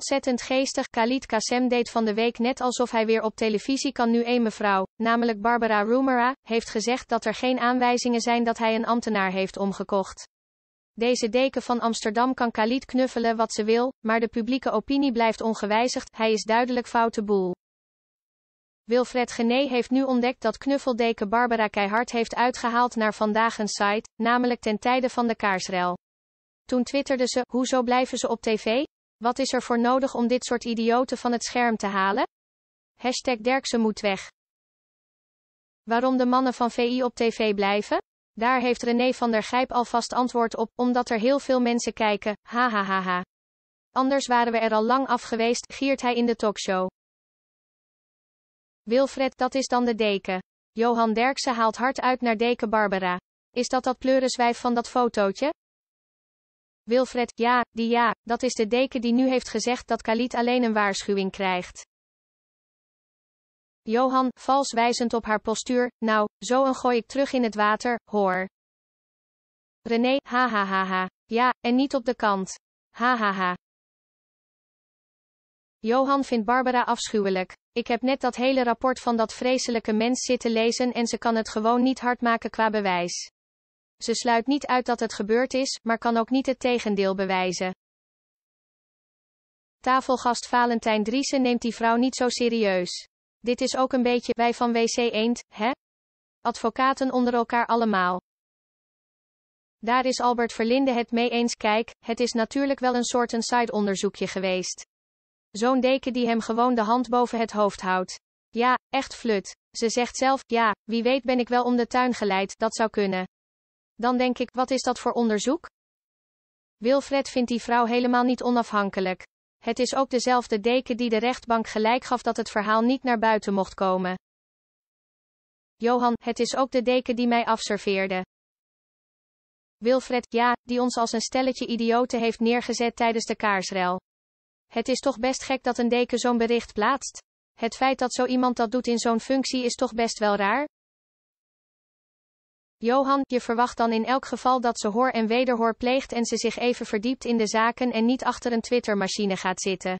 ontzettend geestig. Khalid Kassem deed van de week net alsof hij weer op televisie kan nu een mevrouw, namelijk Barbara Rumera, heeft gezegd dat er geen aanwijzingen zijn dat hij een ambtenaar heeft omgekocht. Deze deken van Amsterdam kan Khalid knuffelen wat ze wil, maar de publieke opinie blijft ongewijzigd, hij is duidelijk foute boel. Wilfred Gené heeft nu ontdekt dat knuffeldeken Barbara Keihard heeft uitgehaald naar vandaag een site, namelijk ten tijde van de kaarsrel. Toen twitterde ze, hoezo blijven ze op tv? Wat is er voor nodig om dit soort idioten van het scherm te halen? Hashtag Derksen moet weg. Waarom de mannen van VI op tv blijven? Daar heeft René van der Gijp alvast antwoord op, omdat er heel veel mensen kijken, hahaha. Ha, ha, ha. Anders waren we er al lang af geweest, giert hij in de talkshow. Wilfred, dat is dan de deken. Johan Derksen haalt hard uit naar deken Barbara. Is dat dat pleuriswijf van dat fotootje? Wilfred, ja, die ja, dat is de deken die nu heeft gezegd dat Khalid alleen een waarschuwing krijgt. Johan, vals wijzend op haar postuur, nou, zo een gooi ik terug in het water, hoor. René, ha ha ha ha. Ja, en niet op de kant. Ha ha ha. Johan vindt Barbara afschuwelijk. Ik heb net dat hele rapport van dat vreselijke mens zitten lezen en ze kan het gewoon niet hard maken qua bewijs. Ze sluit niet uit dat het gebeurd is, maar kan ook niet het tegendeel bewijzen. Tafelgast Valentijn Driesen neemt die vrouw niet zo serieus. Dit is ook een beetje wij van WC Eend, hè? Advocaten onder elkaar allemaal. Daar is Albert Verlinde het mee eens. Kijk, het is natuurlijk wel een soort een side-onderzoekje geweest. Zo'n deken die hem gewoon de hand boven het hoofd houdt. Ja, echt flut. Ze zegt zelf, ja, wie weet ben ik wel om de tuin geleid, dat zou kunnen. Dan denk ik, wat is dat voor onderzoek? Wilfred vindt die vrouw helemaal niet onafhankelijk. Het is ook dezelfde deken die de rechtbank gelijk gaf dat het verhaal niet naar buiten mocht komen. Johan, het is ook de deken die mij afserveerde. Wilfred, ja, die ons als een stelletje idioten heeft neergezet tijdens de kaarsrel. Het is toch best gek dat een deken zo'n bericht plaatst? Het feit dat zo iemand dat doet in zo'n functie is toch best wel raar? Johan, je verwacht dan in elk geval dat ze hoor en wederhoor pleegt en ze zich even verdiept in de zaken en niet achter een Twittermachine gaat zitten.